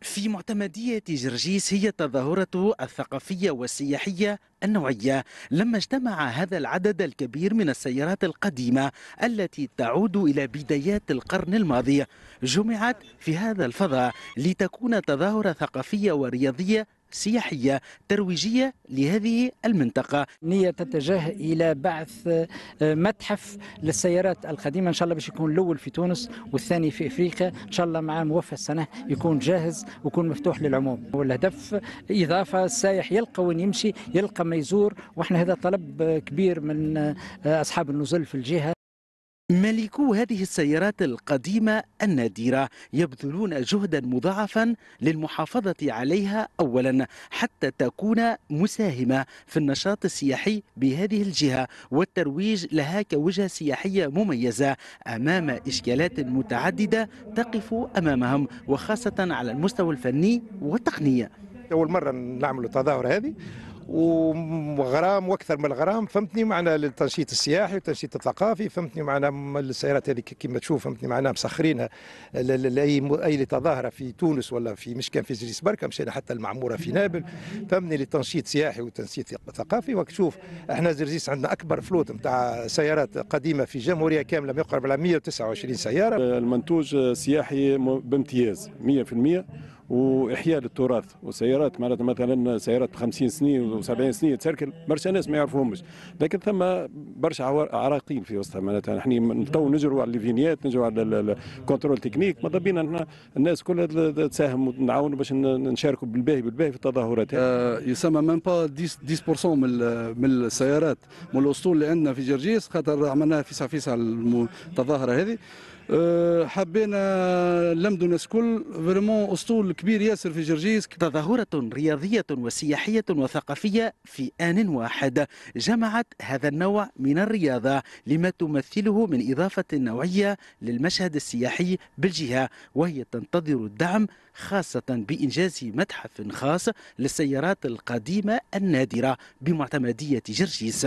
في معتمدية جرجيس هي التظاهرة الثقافية والسياحية النوعية لما اجتمع هذا العدد الكبير من السيارات القديمة التي تعود إلى بدايات القرن الماضي جمعت في هذا الفضاء لتكون تظاهرة ثقافية ورياضية سياحية ترويجية لهذه المنطقة نية تتجه إلى بعث آه، متحف للسيارات القديمة إن شاء الله باش يكون الأول في تونس والثاني في إفريقيا إن شاء الله مع موفى السنة يكون جاهز ويكون مفتوح للعموم والهدف إضافة السائح يلقى وين يمشي يلقى ما يزور وإحنا هذا طلب آه، كبير من آه، أصحاب النزل في الجهة مالكو هذه السيارات القديمة النادرة يبذلون جهدا مضاعفا للمحافظة عليها أولا حتى تكون مساهمة في النشاط السياحي بهذه الجهة والترويج لها كوجهة سياحية مميزة أمام إشكالات متعددة تقف أمامهم وخاصة على المستوى الفني والتقنية أول مرة نعمل التظاهرة هذه وغرام واكثر من الغرام فهمتني معنا للتنشيط السياحي والتنشيط الثقافي فهمتني معنا السيارات هذه كما تشوف فهمتني معنا مسخرينها لاي اي تظاهره في تونس ولا في مش كان في جريس بركه مشينا حتى المعموره في نابل فهمتني للتنشيط سياحي وتنشيط ثقافي تشوف احنا زرزيس عندنا اكبر فلوت نتاع سيارات قديمه في الجمهوريه كامله ما يقرب على 129 سياره المنتوج سياحي بامتياز 100% واحياء للتراث وسيارات معناتها مثلا سيارات 50 سنه و70 سنه تسركل برشا ناس ما يعرفوهمش لكن ثم برشا عراقيل في وسطها معناتها نحن تو نجروا على الفينيات نجروا على الكونترول تكنيك ماذا بينا احنا الناس كلها تساهم ونعاونوا باش نشاركوا بالباهي بالباهي في التظاهرات آه يسمى من با 10% من من السيارات من الاسطول اللي عندنا في جرجيس خاطر عملناها فيسع فيسع التظاهره هذه آه، حبينا لمدوا الناس كل فريمون اسطول كبير ياسر في جرجيس تظاهرة رياضية وسياحية وثقافية في آن واحد جمعت هذا النوع من الرياضة لما تمثله من إضافة نوعية للمشهد السياحي بالجهة وهي تنتظر الدعم خاصة بإنجاز متحف خاص للسيارات القديمة النادرة بمعتمدية جرجيس